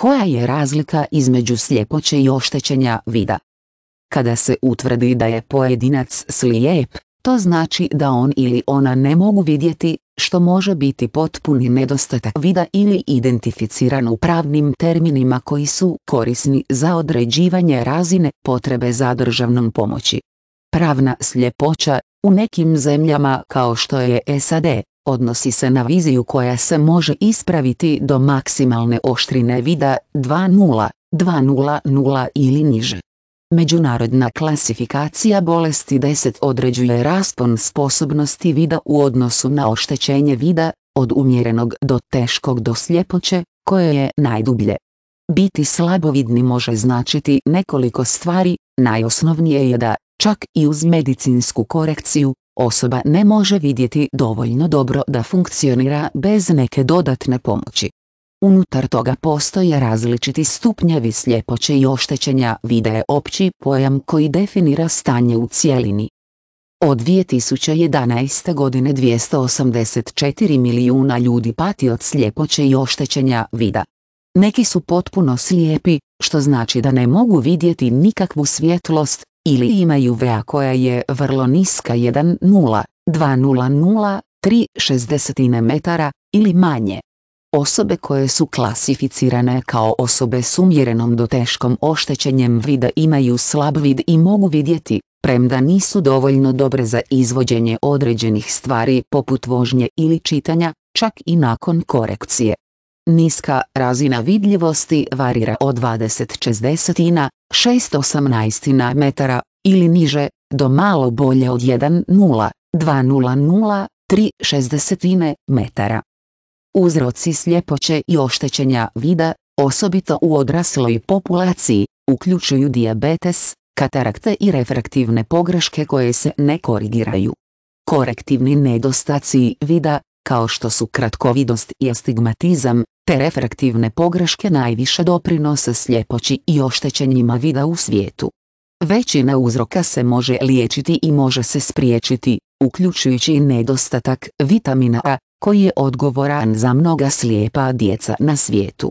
Koja je razlika između sljepoće i oštećenja vida? Kada se utvrdi da je pojedinac slijep, to znači da on ili ona ne mogu vidjeti, što može biti potpuni nedostatak vida ili identificiran u pravnim terminima koji su korisni za određivanje razine potrebe za državnom pomoći. Pravna sljepoća, u nekim zemljama kao što je SAD, odnosi se na viziju koja se može ispraviti do maksimalne oštrine vida 2.0, 2.00 ili niže. Međunarodna klasifikacija bolesti 10 određuje raspon sposobnosti vida u odnosu na oštećenje vida, od umjerenog do teškog do sljepoće, koje je najdublje. Biti slabovidni može značiti nekoliko stvari, najosnovnije je da, čak i uz medicinsku korekciju, osoba ne može vidjeti dovoljno dobro da funkcionira bez neke dodatne pomoći. Unutar toga postoje različiti stupnjevi sljepoće i oštećenja vide je opći pojam koji definira stanje u cijelini. Od 2011. godine 284 milijuna ljudi pati od sljepoće i oštećenja vida. Neki su potpuno slijepi, što znači da ne mogu vidjeti nikakvu svjetlost, ili imaju VA koja je vrlo niska 1.0.2.0.0.3.60 metara ili manje. Osobe koje su klasificirane kao osobe s umjerenom do teškom oštećenjem vida imaju slab vid i mogu vidjeti, premda nisu dovoljno dobre za izvođenje određenih stvari poput vožnje ili čitanja, čak i nakon korekcije. Niska razina vidljivosti varira od 20-60, 6 metara, ili niže, do malo bolje od 1-0, metara. Uzroci sljepoće i oštećenja vida, osobito u odrasloj populaciji, uključuju dijabetes, katarakte i refraktivne pogreške koje se ne korigiraju. Korektivni nedostaci vida, kao što su kratkovidost i astigmatizam, te refraktivne pogreške najviše doprinose sljepoći i oštećenjima vida u svijetu. Većina uzroka se može liječiti i može se spriječiti, uključujući nedostatak vitamina A, koji je odgovoran za mnoga slijepa djeca na svijetu.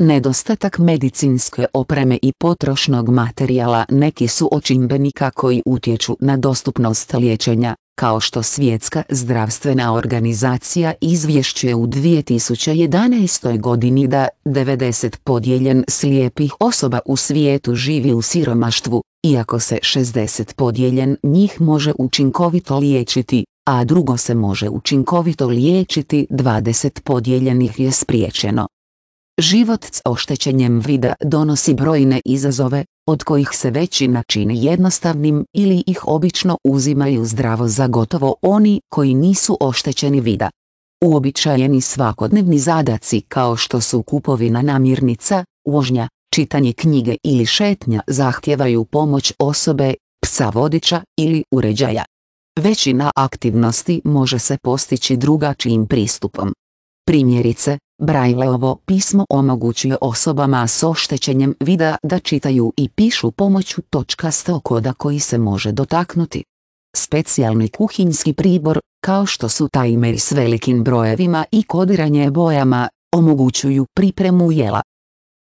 Nedostatak medicinske opreme i potrošnog materijala neki su očimbenika koji utječu na dostupnost liječenja, kao što Svjetska zdravstvena organizacija izvješćuje u 2011. godini da 90 podijeljen slijepih osoba u svijetu živi u siromaštvu, iako se 60 podijeljen njih može učinkovito liječiti, a drugo se može učinkovito liječiti 20 podijeljenih je spriječeno. Život s oštećenjem vida donosi brojne izazove, od kojih se većina čini jednostavnim ili ih obično uzimaju zdravo za gotovo oni koji nisu oštećeni vida. Uobičajeni svakodnevni zadaci kao što su kupovina namirnica, vožnja, čitanje knjige ili šetnja zahtijevaju pomoć osobe, psa vodiča ili uređaja. Većina aktivnosti može se postići drugačijim pristupom, Primjerice, Brajleovo pismo omogućuje osobama s oštećenjem vida da čitaju i pišu pomoću točka koda koji se može dotaknuti. Specijalni kuhinski pribor, kao što su tajmeri s velikim brojevima i kodiranje bojama, omogućuju pripremu jela